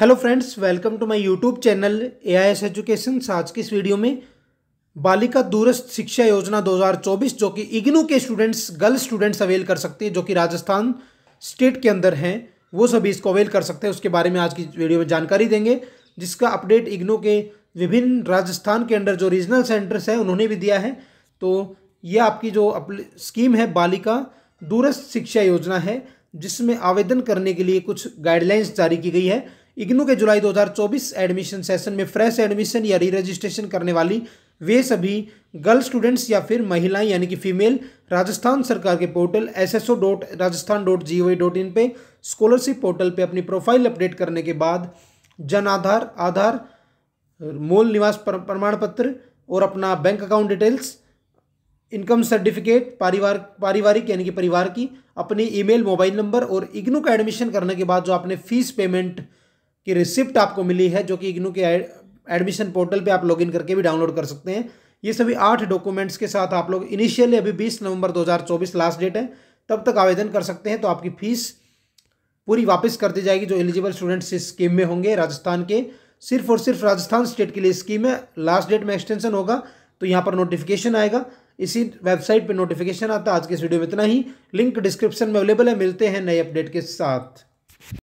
hello friends welcome to my YouTube channel A I S education आज की इस video में बालिका दूरस्थ शिक्षा योजना 2024 जो कि इग्नू के स्टूडेंट्स गर्ल स्टूडेंट्स अवेल कर सकते हैं जो कि राजस्थान स्टेट के अंदर हैं वो सभी इसको अवेल कर सकते हैं उसके बारे में आज की वीडियो में जानकारी देंगे जिसका अपडेट इग्नू के विभिन्न राजस्थान के अंदर जो रीजनल सेंटर्स हैं उन्होंने भी दिया है तो ये आपकी जो स्कीम है बालिका दूरस्थ शिक्षा योजना है जिसमें आवेदन करने के लिए कुछ गाइडलाइंस जारी की गई है इग्नू के जुलाई 2024 एडमिशन सेशन में फ्रेश एडमिशन या री रजिस्ट्रेशन करने वाली वे सभी गर्ल स्टूडेंट्स या फिर महिलाएं यानी कि फीमेल राजस्थान सरकार के portal S S O dot Rajasthan dot G O dot in पर स्कॉलरशिप पोर्टल पे अपनी प्रोफाइल अपडेट करने के बाद जन आधार आधार मूल निवास प्रमाण पत्र और अपना bank account details income certificate पारिवार पारिवारिक यानी कि परिवार की अपनी ईमेल मोबाइल नंबर और इग्नू का एडमिशन करने के बाद जो आपने फीस पेमेंट की रिसिप्ट आपको मिली है जो कि इग्नू के एडमिशन पोर्टल पे आप लॉगिन करके भी डाउनलोड कर सकते हैं ये सभी आठ डॉक्यूमेंट्स के साथ आप लोग इनिशियली अभी बीस नवंबर 2024 लास्ट डेट है तब तक आवेदन कर सकते हैं तो आपकी फीस पूरी वापस कर दी जाएगी जो एलिजिबल स्टूडेंट्स इस स्कीम में होंगे राजस्थान के सिर्फ और सिर्फ राजस्थान स्टेट के लिए स्कीम है लास्ट डेट में एक्सटेंशन होगा तो यहाँ पर नोटिफिकेशन आएगा इसी वेबसाइट पे नोटिफिकेशन आता है आज के इस वीडियो में इतना ही लिंक डिस्क्रिप्शन में अवेलेबल है मिलते हैं नए अपडेट के साथ